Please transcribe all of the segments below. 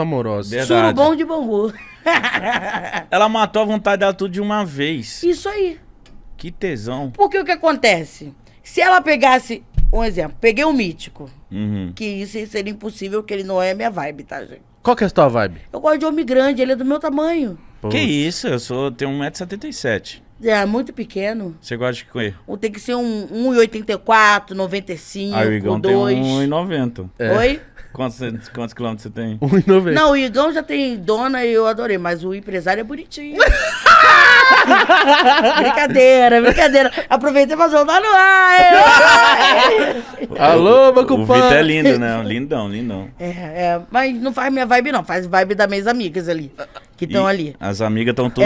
amorosos. Verdade. Surubom de bambu. Ela matou a vontade dela tudo de uma vez. Isso aí. Que tesão. Porque o que acontece? Se ela pegasse, um exemplo, peguei o um mítico. Uhum. Que isso seria impossível, que ele não é minha vibe, tá, gente? Qual que é a sua vibe? Eu gosto de homem grande, ele é do meu tamanho. Que isso, eu sou, tenho 1,77m. É, muito pequeno. Você gosta de quê? Tem que ser um 1,84, 95, 2. Aí o Igão 2. tem 1,90. É. Oi? Quantos, quantos quilômetros você tem? 1,90. Não, o Igão já tem dona e eu adorei, mas o empresário é bonitinho. brincadeira, brincadeira. e faz soltar no ar. Alô, Bacupã. O Vitor é lindo, né? Lindão, lindão. É, é, mas não faz minha vibe, não. Faz vibe das minhas amigas ali, que estão ali. As amigas estão tudo...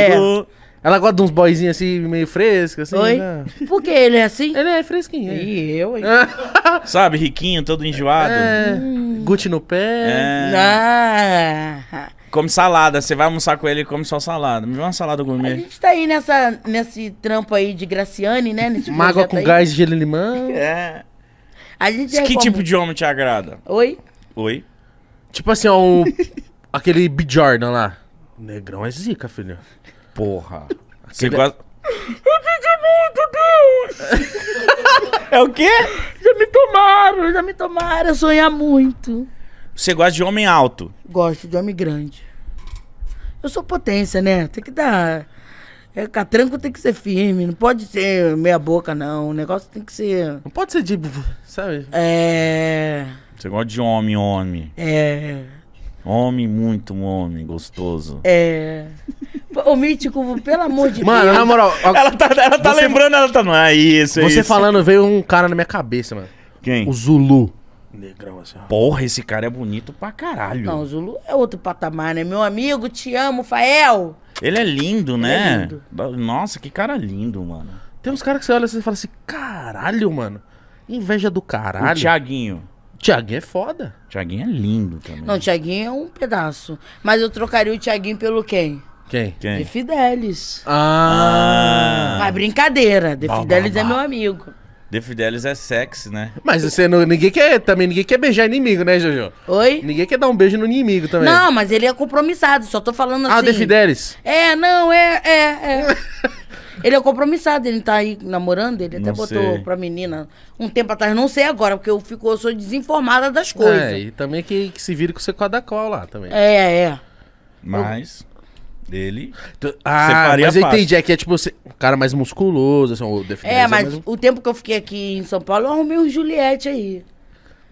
É. Ela gosta de uns boyzinhos assim, meio fresco, assim. Oi? Né? Por que ele é assim? Ele é fresquinho. E é. eu, hein? Sabe, riquinho, todo enjoado. É. Hum. Gucci no pé. É. Ah. Come salada. Você vai almoçar com ele e come só salada. Me vê uma salada gourmet. A gente tá aí nessa, nesse trampo aí de Graciane, né? Nesse Mágoa com aí. gás de limão. É. A gente que tipo de homem te agrada? Oi? Oi? Tipo assim, ó, um... aquele B. Jordan lá. Negrão é zica, filho. Porra. Você é- gosta. Eu pedi muito, Deus! é o quê? Já me tomaram, já me tomaram. Eu sonhar muito. Você gosta de homem alto? Gosto de homem grande. Eu sou potência, né? Tem que dar. É, catranco tem que ser firme, não pode ser meia boca, não. O negócio tem que ser. Não pode ser de. Sabe? É. Você gosta de homem, homem. É. Homem, muito homem, gostoso. É. Ô, Mítico, pelo amor de mano, Deus. Mano, na moral. A... Ela tá, ela tá você... lembrando, ela tá. Ah, isso, é Você isso. falando, veio um cara na minha cabeça, mano. Quem? O Zulu. Negrão assim. Porra, esse cara é bonito pra caralho. Não, o Zulu é outro patamar, né? Meu amigo, te amo, Fael. Ele é lindo, é né? É lindo. Nossa, que cara lindo, mano. Tem uns caras que você olha assim e fala assim: caralho, mano. Inveja do caralho. Tiaguinho. Thiaguinho. Tiaguinho é foda. Tiaguinho é lindo também. Não, Tiaguinho é um pedaço. Mas eu trocaria o Tiaguinho pelo quem? Quem? Quem? De Fidelis. Ah! ah. Mas brincadeira, De Fidelis bah, bah. é meu amigo. De Fidelis é sexy, né? Mas você não, ninguém quer também, ninguém quer beijar inimigo, né, Jojo? Oi? Ninguém quer dar um beijo no inimigo também. Não, mas ele é compromissado, só tô falando assim. Ah, De assim. Fidelis? É, não, é, é, é. ele é compromissado, ele tá aí namorando, ele não até botou sei. pra menina um tempo atrás, não sei agora, porque eu, fico, eu sou desinformada das coisas. É, e também que, que se vira com o qual lá também. É, é. Mas. Eu... Ele. Ah, mas eu entendi. É que é tipo você, um cara mais musculoso, assim, o É, mas mais... o tempo que eu fiquei aqui em São Paulo, eu arrumei um Juliette aí.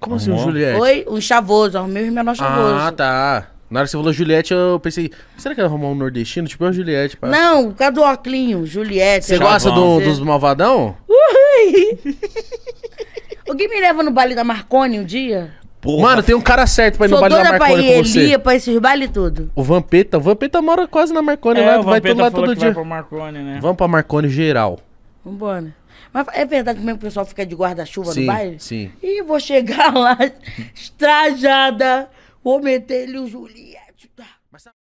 Como assim um Juliette? Foi um chavoso, arrumei um menor chavoso. Ah, tá. Na hora que você falou Juliette, eu pensei, será que ela arrumou um nordestino? Tipo, é o Juliette, pá. Não, por causa do Oclinho, Juliette. Você gosta do, dos malvadão? Uhul! Alguém me leva no baile da Marconi um dia? Porra. Mano, tem um cara certo pra ir no baile da Marconi pra ir, com você. Elia, pra esses bailes tudo. O Vampeta. O Vampeta mora quase na Marconi é, lá. Né? vai tudo lá todo, dia. Vai pra Marconi, né? Vamos pra Marconi geral. Vambora. Mas é verdade mesmo que o pessoal fica de guarda-chuva no baile? Sim. E vou chegar lá, estrajada, vou meter ele o Juliette. Tá?